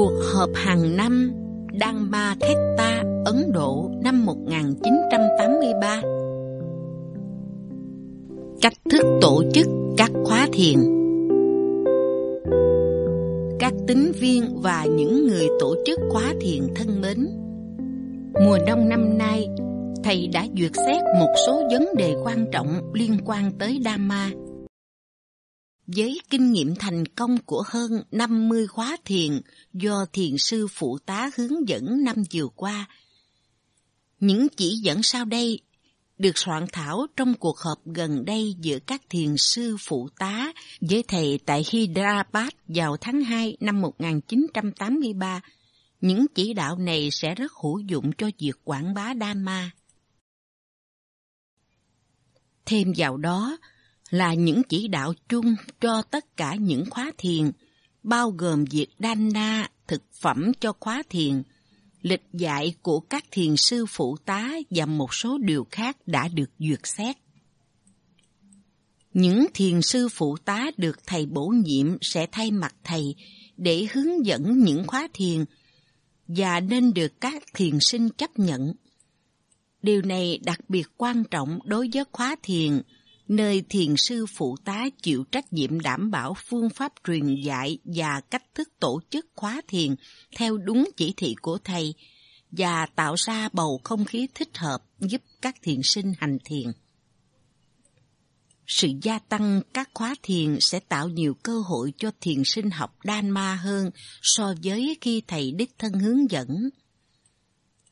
Cuộc họp hàng năm Dhamma Theta Ấn Độ năm 1983 Cách thức tổ chức các khóa thiền Các tín viên và những người tổ chức khóa thiền thân mến Mùa đông năm nay Thầy đã duyệt xét một số vấn đề quan trọng liên quan tới Dhamma Dhamma với kinh nghiệm thành công của hơn 50 khóa thiền do thiền sư phụ tá hướng dẫn năm vừa qua, những chỉ dẫn sau đây được soạn thảo trong cuộc họp gần đây giữa các thiền sư phụ tá với thầy tại Hyderabad vào tháng 2 năm 1983. Những chỉ đạo này sẽ rất hữu dụng cho việc quảng bá Dhamma. Thêm vào đó, là những chỉ đạo chung cho tất cả những khóa thiền, bao gồm việc đan na thực phẩm cho khóa thiền, lịch dạy của các thiền sư phụ tá và một số điều khác đã được duyệt xét. Những thiền sư phụ tá được thầy bổ nhiệm sẽ thay mặt thầy để hướng dẫn những khóa thiền và nên được các thiền sinh chấp nhận. Điều này đặc biệt quan trọng đối với khóa thiền nơi thiền sư phụ tá chịu trách nhiệm đảm bảo phương pháp truyền dạy và cách thức tổ chức khóa thiền theo đúng chỉ thị của thầy và tạo ra bầu không khí thích hợp giúp các thiền sinh hành thiền. Sự gia tăng các khóa thiền sẽ tạo nhiều cơ hội cho thiền sinh học đan ma hơn so với khi thầy đích thân hướng dẫn.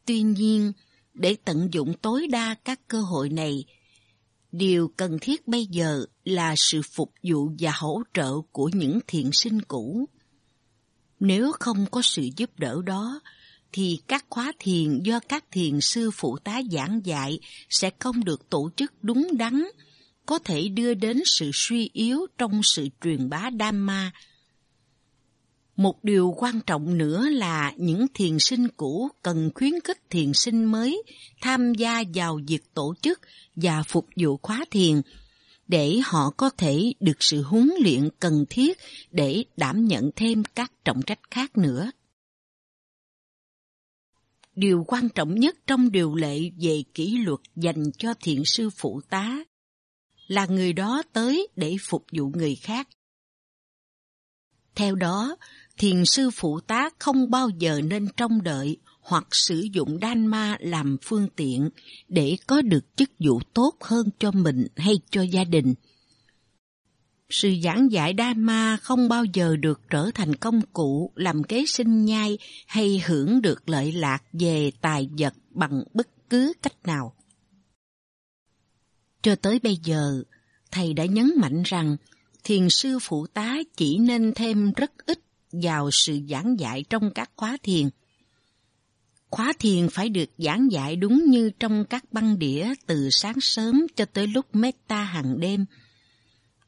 Tuy nhiên, để tận dụng tối đa các cơ hội này, Điều cần thiết bây giờ là sự phục vụ và hỗ trợ của những thiện sinh cũ. Nếu không có sự giúp đỡ đó, thì các khóa thiền do các thiền sư phụ tá giảng dạy sẽ không được tổ chức đúng đắn, có thể đưa đến sự suy yếu trong sự truyền bá Dhamma một điều quan trọng nữa là những thiền sinh cũ cần khuyến khích thiền sinh mới tham gia vào việc tổ chức và phục vụ khóa thiền để họ có thể được sự huấn luyện cần thiết để đảm nhận thêm các trọng trách khác nữa. Điều quan trọng nhất trong điều lệ về kỷ luật dành cho thiện sư phụ tá là người đó tới để phục vụ người khác. Theo đó, thiền sư phụ tá không bao giờ nên trông đợi hoặc sử dụng đan ma làm phương tiện để có được chức vụ tốt hơn cho mình hay cho gia đình. Sự giảng giải đan ma không bao giờ được trở thành công cụ làm kế sinh nhai hay hưởng được lợi lạc về tài vật bằng bất cứ cách nào. Cho tới bây giờ, thầy đã nhấn mạnh rằng thiền sư phụ tá chỉ nên thêm rất ít vào sự giảng dạy trong các khóa thiền. Khóa thiền phải được giảng dạy đúng như trong các băng đĩa từ sáng sớm cho tới lúc meta hàng đêm,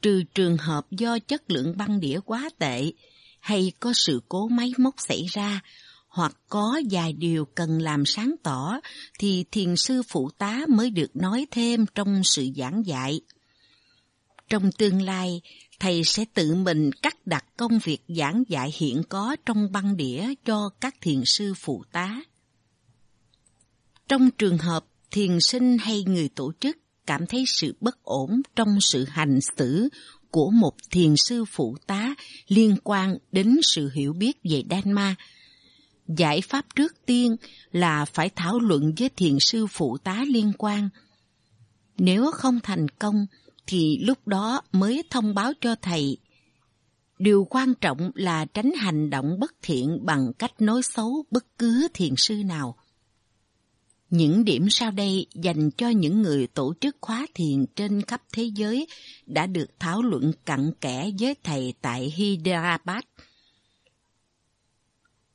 trừ trường hợp do chất lượng băng đĩa quá tệ hay có sự cố máy móc xảy ra hoặc có vài điều cần làm sáng tỏ thì thiền sư phụ tá mới được nói thêm trong sự giảng dạy. Trong tương lai, thầy sẽ tự mình cắt đặt công việc giảng dạy hiện có trong băng đĩa cho các thiền sư phụ tá. Trong trường hợp thiền sinh hay người tổ chức cảm thấy sự bất ổn trong sự hành xử của một thiền sư phụ tá liên quan đến sự hiểu biết về Đan Ma, giải pháp trước tiên là phải thảo luận với thiền sư phụ tá liên quan. Nếu không thành công thì lúc đó mới thông báo cho thầy. Điều quan trọng là tránh hành động bất thiện bằng cách nói xấu bất cứ thiền sư nào. Những điểm sau đây dành cho những người tổ chức khóa thiền trên khắp thế giới đã được thảo luận cặn kẽ với thầy tại Hyderabad.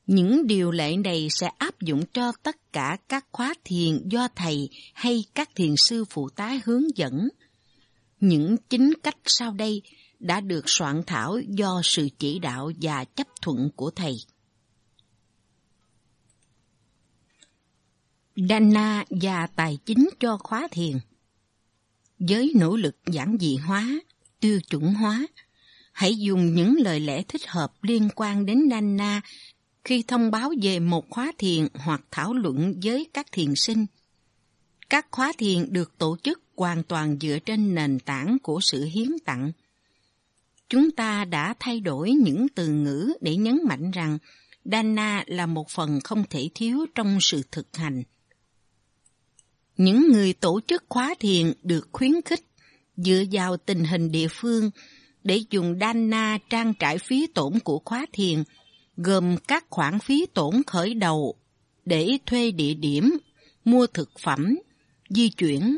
Những điều lệ này sẽ áp dụng cho tất cả các khóa thiền do thầy hay các thiền sư phụ tá hướng dẫn. Những chính cách sau đây đã được soạn thảo do sự chỉ đạo và chấp thuận của thầy. Dana và tài chính cho khóa thiền Với nỗ lực giản dị hóa, tiêu chuẩn hóa, hãy dùng những lời lẽ thích hợp liên quan đến Dana khi thông báo về một khóa thiền hoặc thảo luận với các thiền sinh. Các khóa thiền được tổ chức hoàn toàn dựa trên nền tảng của sự hiến tặng. Chúng ta đã thay đổi những từ ngữ để nhấn mạnh rằng Dana là một phần không thể thiếu trong sự thực hành. Những người tổ chức khóa thiền được khuyến khích dựa vào tình hình địa phương để dùng Dana trang trải phí tổn của khóa thiền, gồm các khoản phí tổn khởi đầu để thuê địa điểm, mua thực phẩm, di chuyển,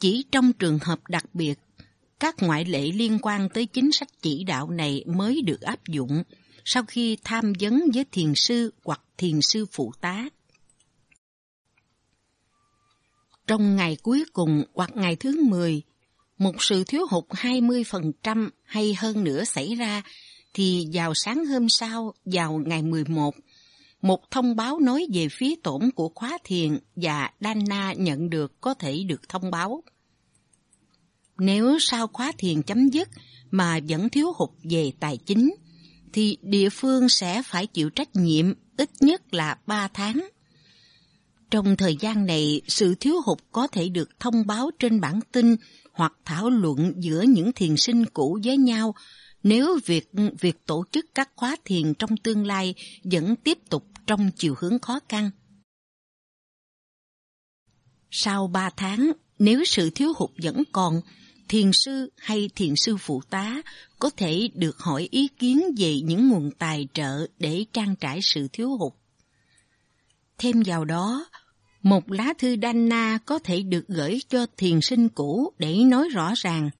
chỉ trong trường hợp đặc biệt, các ngoại lệ liên quan tới chính sách chỉ đạo này mới được áp dụng sau khi tham vấn với thiền sư hoặc thiền sư phụ tá. Trong ngày cuối cùng hoặc ngày thứ mười một sự thiếu hụt 20% hay hơn nữa xảy ra thì vào sáng hôm sau, vào ngày 11, một thông báo nói về phía tổn của khóa thiền và Dana nhận được có thể được thông báo. Nếu sau khóa thiền chấm dứt mà vẫn thiếu hụt về tài chính, thì địa phương sẽ phải chịu trách nhiệm ít nhất là 3 tháng. Trong thời gian này, sự thiếu hụt có thể được thông báo trên bản tin hoặc thảo luận giữa những thiền sinh cũ với nhau nếu việc việc tổ chức các khóa thiền trong tương lai vẫn tiếp tục trong chiều hướng khó khăn. Sau ba tháng, nếu sự thiếu hụt vẫn còn, thiền sư hay thiền sư phụ tá có thể được hỏi ý kiến về những nguồn tài trợ để trang trải sự thiếu hụt. Thêm vào đó, một lá thư đanh na có thể được gửi cho thiền sinh cũ để nói rõ ràng,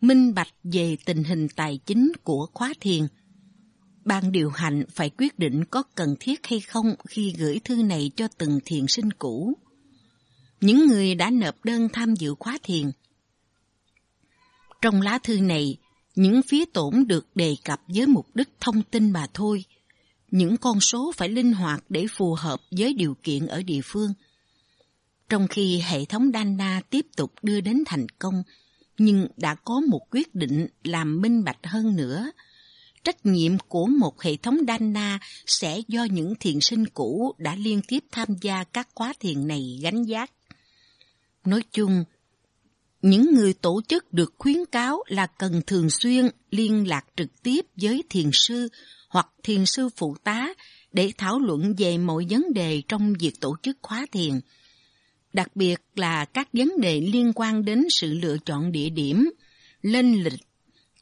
minh bạch về tình hình tài chính của khóa thiền – Ban điều hành phải quyết định có cần thiết hay không khi gửi thư này cho từng thiền sinh cũ. Những người đã nộp đơn tham dự khóa thiền. Trong lá thư này, những phía tổn được đề cập với mục đích thông tin mà thôi. Những con số phải linh hoạt để phù hợp với điều kiện ở địa phương. Trong khi hệ thống Dana tiếp tục đưa đến thành công, nhưng đã có một quyết định làm minh bạch hơn nữa – trách nhiệm của một hệ thống Dana sẽ do những thiền sinh cũ đã liên tiếp tham gia các khóa thiền này gánh vác. Nói chung, những người tổ chức được khuyến cáo là cần thường xuyên liên lạc trực tiếp với thiền sư hoặc thiền sư phụ tá để thảo luận về mọi vấn đề trong việc tổ chức khóa thiền, đặc biệt là các vấn đề liên quan đến sự lựa chọn địa điểm, lên lịch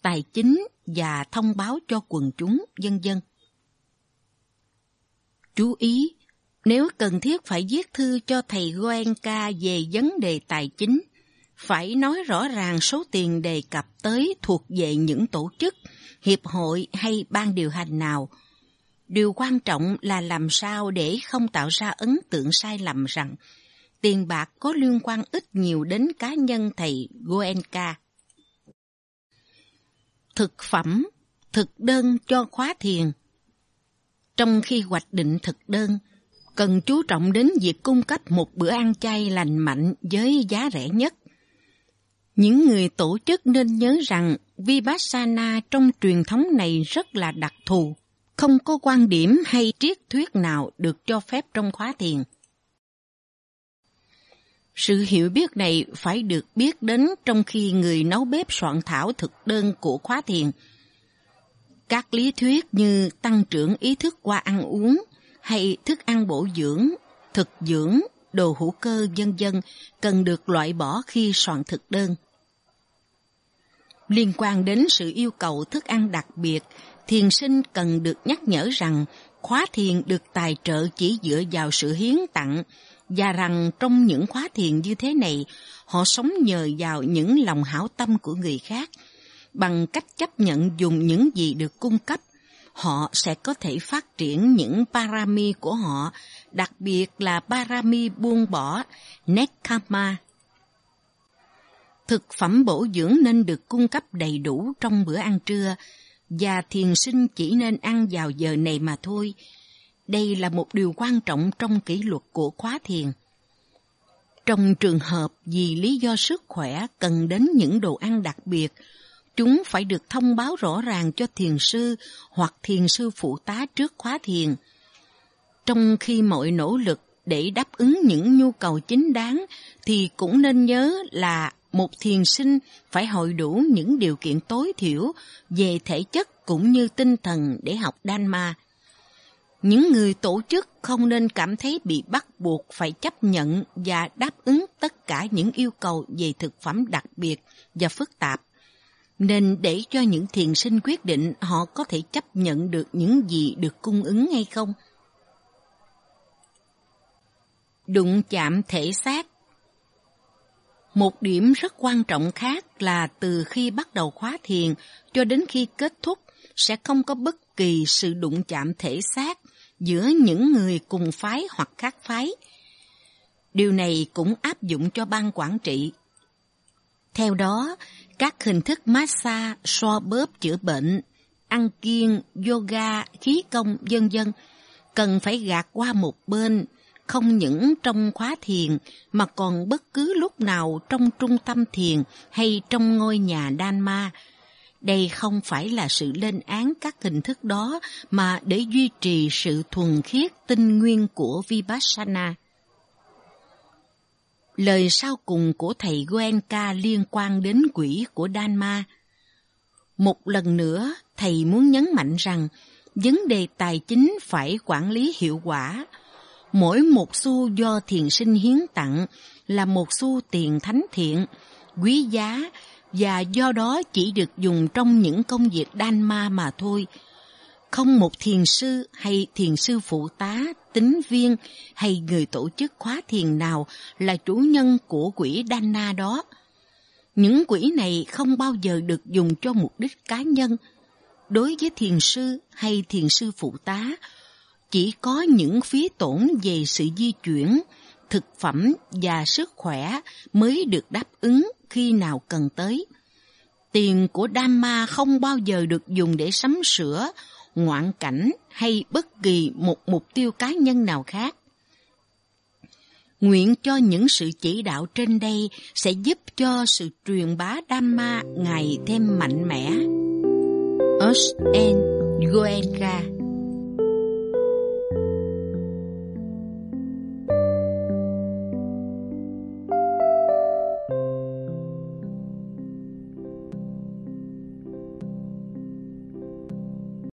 tài chính và thông báo cho quần chúng, dân dân. Chú ý, nếu cần thiết phải viết thư cho thầy Goenka về vấn đề tài chính, phải nói rõ ràng số tiền đề cập tới thuộc về những tổ chức, hiệp hội hay ban điều hành nào. Điều quan trọng là làm sao để không tạo ra ấn tượng sai lầm rằng tiền bạc có liên quan ít nhiều đến cá nhân thầy Goenka thực phẩm, thực đơn cho khóa thiền. Trong khi hoạch định thực đơn, cần chú trọng đến việc cung cấp một bữa ăn chay lành mạnh với giá rẻ nhất. Những người tổ chức nên nhớ rằng Vipassana trong truyền thống này rất là đặc thù, không có quan điểm hay triết thuyết nào được cho phép trong khóa thiền. Sự hiểu biết này phải được biết đến trong khi người nấu bếp soạn thảo thực đơn của khóa thiền. Các lý thuyết như tăng trưởng ý thức qua ăn uống hay thức ăn bổ dưỡng, thực dưỡng, đồ hữu cơ vân vân cần được loại bỏ khi soạn thực đơn. Liên quan đến sự yêu cầu thức ăn đặc biệt, thiền sinh cần được nhắc nhở rằng khóa thiền được tài trợ chỉ dựa vào sự hiến tặng và rằng trong những khóa thiền như thế này, họ sống nhờ vào những lòng hảo tâm của người khác. Bằng cách chấp nhận dùng những gì được cung cấp, họ sẽ có thể phát triển những parami của họ, đặc biệt là parami buông bỏ, nekkama. Thực phẩm bổ dưỡng nên được cung cấp đầy đủ trong bữa ăn trưa, và thiền sinh chỉ nên ăn vào giờ này mà thôi, đây là một điều quan trọng trong kỷ luật của khóa thiền. Trong trường hợp vì lý do sức khỏe cần đến những đồ ăn đặc biệt, chúng phải được thông báo rõ ràng cho thiền sư hoặc thiền sư phụ tá trước khóa thiền. Trong khi mọi nỗ lực để đáp ứng những nhu cầu chính đáng thì cũng nên nhớ là một thiền sinh phải hội đủ những điều kiện tối thiểu về thể chất cũng như tinh thần để học Đan Ma những người tổ chức không nên cảm thấy bị bắt buộc phải chấp nhận và đáp ứng tất cả những yêu cầu về thực phẩm đặc biệt và phức tạp nên để cho những thiền sinh quyết định họ có thể chấp nhận được những gì được cung ứng hay không đụng chạm thể xác một điểm rất quan trọng khác là từ khi bắt đầu khóa thiền cho đến khi kết thúc sẽ không có bất kỳ sự đụng chạm thể xác giữa những người cùng phái hoặc khác phái. Điều này cũng áp dụng cho ban quản trị. Theo đó, các hình thức massage, so bóp chữa bệnh, ăn kiêng, yoga, khí công, vân vân cần phải gạt qua một bên, không những trong khóa thiền mà còn bất cứ lúc nào trong trung tâm thiền hay trong ngôi nhà Đan Ma, đây không phải là sự lên án các hình thức đó mà để duy trì sự thuần khiết tinh nguyên của Vipassana. Lời sau cùng của thầy Goenka liên quan đến quỷ của Đan Ma. Một lần nữa, thầy muốn nhấn mạnh rằng vấn đề tài chính phải quản lý hiệu quả. Mỗi một xu do thiền sinh hiến tặng là một xu tiền thánh thiện, quý giá và do đó chỉ được dùng trong những công việc đan ma mà thôi. Không một thiền sư hay thiền sư phụ tá, tính viên hay người tổ chức khóa thiền nào là chủ nhân của quỹ đan na đó. Những quỹ này không bao giờ được dùng cho mục đích cá nhân. Đối với thiền sư hay thiền sư phụ tá, chỉ có những phí tổn về sự di chuyển, thực phẩm và sức khỏe mới được đáp ứng khi nào cần tới. Tiền của Dhamma không bao giờ được dùng để sắm sửa, ngoạn cảnh hay bất kỳ một mục tiêu cá nhân nào khác. Nguyện cho những sự chỉ đạo trên đây sẽ giúp cho sự truyền bá Dhamma ngày thêm mạnh mẽ. Osten Goenka